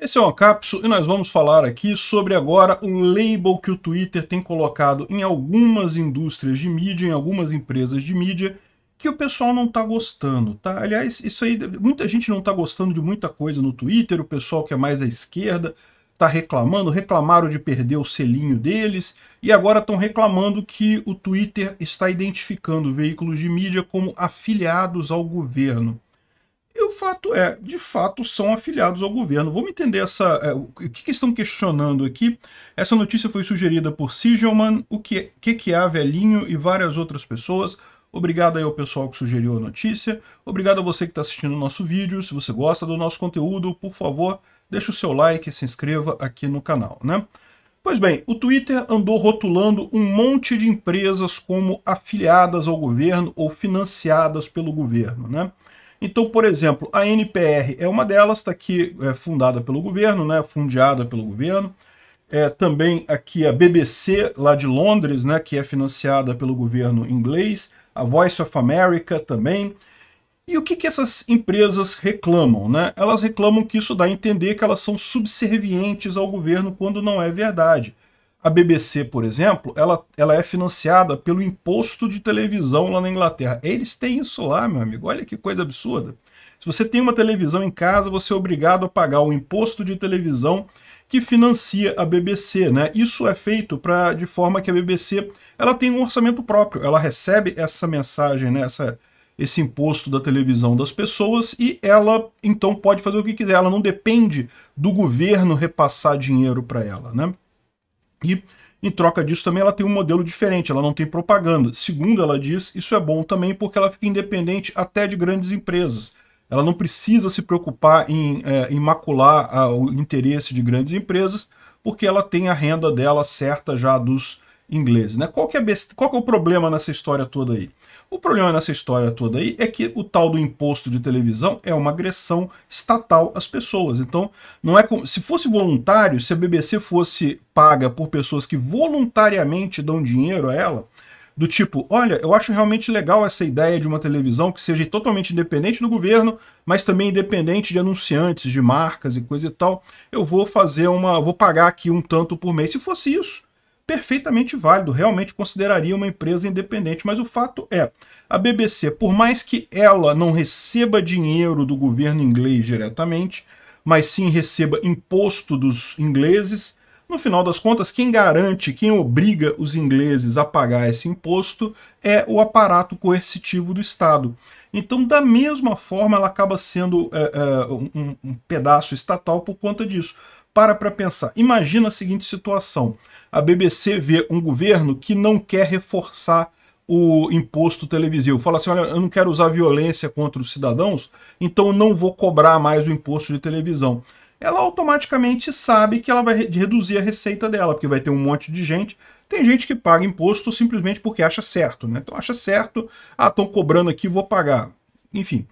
Esse é o Capso e nós vamos falar aqui sobre agora o label que o Twitter tem colocado em algumas indústrias de mídia, em algumas empresas de mídia, que o pessoal não está gostando, tá? Aliás, isso aí, muita gente não está gostando de muita coisa no Twitter, o pessoal que é mais à esquerda está reclamando, reclamaram de perder o selinho deles, e agora estão reclamando que o Twitter está identificando veículos de mídia como afiliados ao governo. E o fato é, de fato, são afiliados ao governo. Vamos entender essa. É, o que, que, estão questionando aqui? Essa notícia foi sugerida por Sigelman, o que, é, que, que é Velhinho e várias outras pessoas. Obrigado aí ao pessoal que sugeriu a notícia. Obrigado a você que está assistindo o nosso vídeo. Se você gosta do nosso conteúdo, por favor, deixe o seu like e se inscreva aqui no canal, né? Pois bem, o Twitter andou rotulando um monte de empresas como afiliadas ao governo ou financiadas pelo governo, né? Então, por exemplo, a NPR é uma delas, está aqui é, fundada pelo governo, né, fundeada pelo governo. É, também aqui a BBC, lá de Londres, né, que é financiada pelo governo inglês, a Voice of America também. E o que, que essas empresas reclamam? Né? Elas reclamam que isso dá a entender que elas são subservientes ao governo quando não é verdade. A BBC, por exemplo, ela, ela é financiada pelo imposto de televisão lá na Inglaterra. Eles têm isso lá, meu amigo. Olha que coisa absurda. Se você tem uma televisão em casa, você é obrigado a pagar o imposto de televisão que financia a BBC, né? Isso é feito para de forma que a BBC ela tem um orçamento próprio, ela recebe essa mensagem, né? Essa, esse imposto da televisão das pessoas e ela então pode fazer o que quiser, ela não depende do governo repassar dinheiro para ela, né? E em troca disso também ela tem um modelo diferente, ela não tem propaganda. Segundo ela diz, isso é bom também porque ela fica independente até de grandes empresas. Ela não precisa se preocupar em, é, em macular ah, o interesse de grandes empresas, porque ela tem a renda dela certa já dos Inglês, Né? Qual, que é, qual que é o problema nessa história toda aí? O problema nessa história toda aí é que o tal do imposto de televisão é uma agressão estatal às pessoas. Então, não é como, se fosse voluntário, se a BBC fosse paga por pessoas que voluntariamente dão dinheiro a ela, do tipo, olha, eu acho realmente legal essa ideia de uma televisão que seja totalmente independente do governo, mas também independente de anunciantes, de marcas e coisa e tal. Eu vou fazer uma, vou pagar aqui um tanto por mês. Se fosse isso, perfeitamente válido, realmente consideraria uma empresa independente, mas o fato é, a BBC, por mais que ela não receba dinheiro do governo inglês diretamente, mas sim receba imposto dos ingleses, no final das contas, quem garante, quem obriga os ingleses a pagar esse imposto é o aparato coercitivo do Estado. Então, da mesma forma, ela acaba sendo é, é, um, um pedaço estatal por conta disso. Para para pensar. Imagina a seguinte situação. A BBC vê um governo que não quer reforçar o imposto televisivo. Fala assim, olha, eu não quero usar violência contra os cidadãos, então não vou cobrar mais o imposto de televisão. Ela automaticamente sabe que ela vai reduzir a receita dela, porque vai ter um monte de gente. Tem gente que paga imposto simplesmente porque acha certo, né? Então acha certo, ah, estão cobrando aqui, vou pagar. Enfim.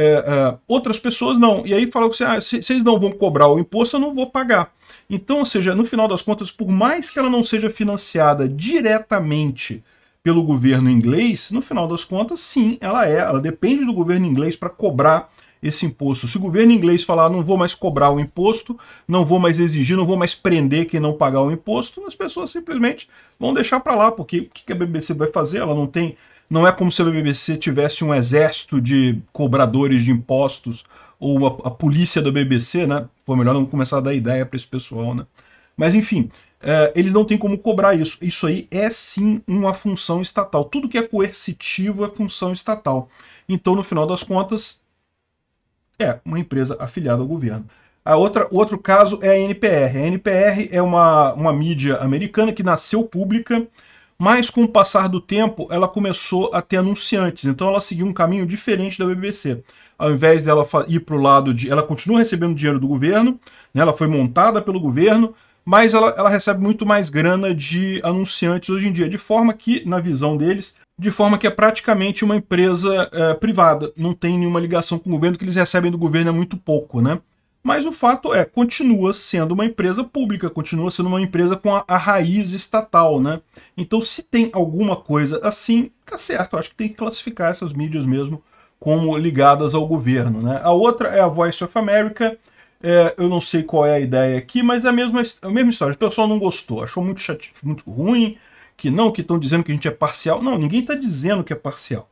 É, é, outras pessoas não. E aí falou assim: ah, se vocês não vão cobrar o imposto, eu não vou pagar. Então, ou seja, no final das contas, por mais que ela não seja financiada diretamente pelo governo inglês, no final das contas, sim, ela é. Ela depende do governo inglês para cobrar esse imposto. Se o governo inglês falar ah, não vou mais cobrar o imposto, não vou mais exigir, não vou mais prender quem não pagar o imposto, as pessoas simplesmente vão deixar para lá, porque o que a BBC vai fazer? Ela não tem não é como se a BBC tivesse um exército de cobradores de impostos ou a, a polícia da BBC, né? Foi melhor não começar a dar ideia para esse pessoal, né? Mas enfim, é, eles não têm como cobrar isso. Isso aí é sim uma função estatal. Tudo que é coercitivo é função estatal. Então, no final das contas, é uma empresa afiliada ao governo. A outra, outro caso é a NPR. A NPR é uma, uma mídia americana que nasceu pública, mas com o passar do tempo, ela começou a ter anunciantes, então ela seguiu um caminho diferente da BBC. Ao invés dela ir para o lado de... Ela continua recebendo dinheiro do governo, né? ela foi montada pelo governo, mas ela, ela recebe muito mais grana de anunciantes hoje em dia, de forma que, na visão deles, de forma que é praticamente uma empresa é, privada, não tem nenhuma ligação com o governo, o que eles recebem do governo é muito pouco, né? Mas o fato é, continua sendo uma empresa pública, continua sendo uma empresa com a, a raiz estatal, né? Então, se tem alguma coisa assim, tá certo, eu acho que tem que classificar essas mídias mesmo como ligadas ao governo, né? A outra é a Voice of America, é, eu não sei qual é a ideia aqui, mas é a mesma, a mesma história. O pessoal não gostou, achou muito, chate, muito ruim, que não, que estão dizendo que a gente é parcial. Não, ninguém está dizendo que é parcial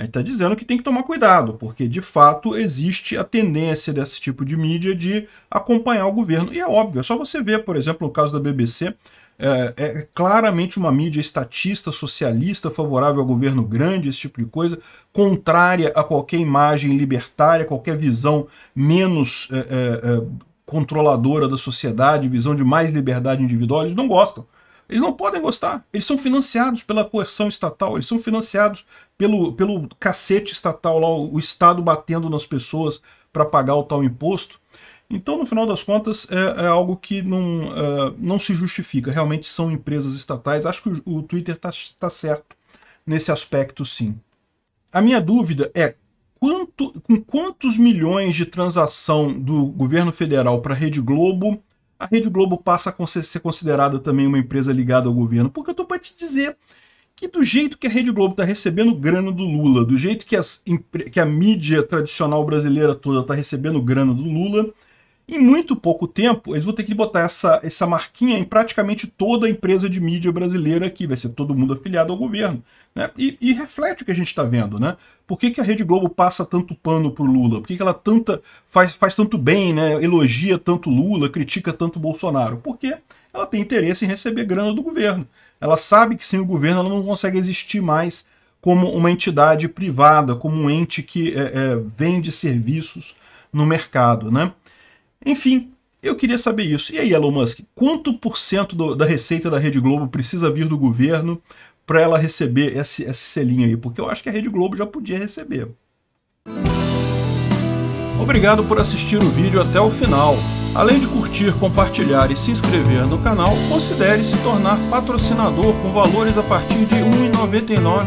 gente está dizendo que tem que tomar cuidado, porque de fato existe a tendência desse tipo de mídia de acompanhar o governo. E é óbvio, é só você ver, por exemplo, no caso da BBC, é, é, claramente uma mídia estatista, socialista, favorável ao governo grande, esse tipo de coisa, contrária a qualquer imagem libertária, qualquer visão menos é, é, é controladora da sociedade, visão de mais liberdade individual, eles não gostam. Eles não podem gostar. Eles são financiados pela coerção estatal, eles são financiados pelo, pelo cacete estatal, lá, o, o Estado batendo nas pessoas para pagar o tal imposto. Então, no final das contas, é, é algo que não, é, não se justifica. Realmente são empresas estatais. Acho que o, o Twitter está tá certo nesse aspecto, sim. A minha dúvida é quanto, com quantos milhões de transação do governo federal para a Rede Globo a Rede Globo passa a ser considerada também uma empresa ligada ao governo? Porque eu estou para te dizer que do jeito que a Rede Globo está recebendo grana do Lula, do jeito que, as, que a mídia tradicional brasileira toda está recebendo grana do Lula, em muito pouco tempo, eles vão ter que botar essa, essa marquinha em praticamente toda a empresa de mídia brasileira aqui. Vai ser todo mundo afiliado ao governo. Né? E, e reflete o que a gente está vendo. Né? Por que, que a Rede Globo passa tanto pano para o Lula? Por que, que ela tanta, faz, faz tanto bem, né? elogia tanto Lula, critica tanto Bolsonaro? Porque ela tem interesse em receber grana do governo. Ela sabe que sem o governo ela não consegue existir mais como uma entidade privada, como um ente que é, é, vende serviços no mercado. Né? Enfim, eu queria saber isso. E aí, Elon Musk, quanto por cento do, da receita da Rede Globo precisa vir do governo para ela receber esse, esse selinho aí? Porque eu acho que a Rede Globo já podia receber. Obrigado por assistir o vídeo até o final. Além de curtir, compartilhar e se inscrever no canal, considere se tornar patrocinador com valores a partir de R$ 1,99